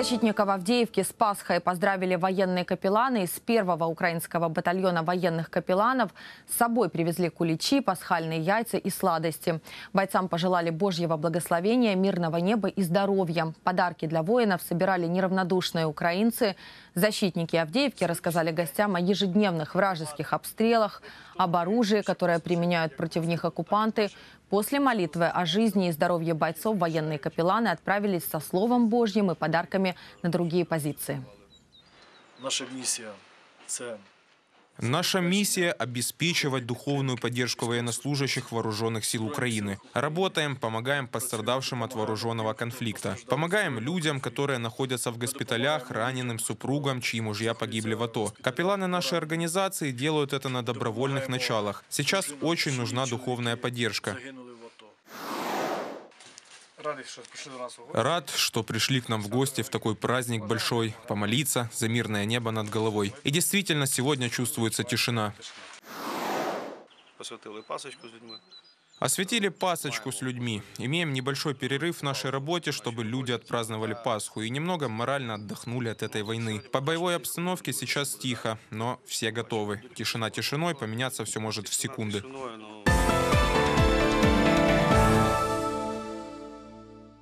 Защитников Авдеевки с Пасхой поздравили военные капелланы из первого украинского батальона военных капелланов. С собой привезли куличи, пасхальные яйца и сладости. Бойцам пожелали Божьего благословения, мирного неба и здоровья. Подарки для воинов собирали неравнодушные украинцы. Защитники Авдеевки рассказали гостям о ежедневных вражеских обстрелах, об оружии, которое применяют против них оккупанты. После молитвы о жизни и здоровье бойцов военные капелланы отправились со Словом Божьим и подарками силами на другие позиции. Наша миссия – это Наша миссия – обеспечивать духовную поддержку военнослужащих Вооруженных сил Украины. Работаем, помогаем пострадавшим от вооруженного конфликта. Помогаем людям, которые находятся в госпиталях, раненым супругам, чьи мужья погибли в АТО. Капелланы нашей организации делают это на добровольных началах. Сейчас очень нужна духовная поддержка. Рад, что пришли к нам в гости в такой праздник большой, помолиться за мирное небо над головой. И действительно, сегодня чувствуется тишина. Осветили пасочку с людьми. Имеем небольшой перерыв в нашей работе, чтобы люди отпраздновали Пасху и немного морально отдохнули от этой войны. По боевой обстановке сейчас тихо, но все готовы. Тишина тишиной, поменяться все может в секунды.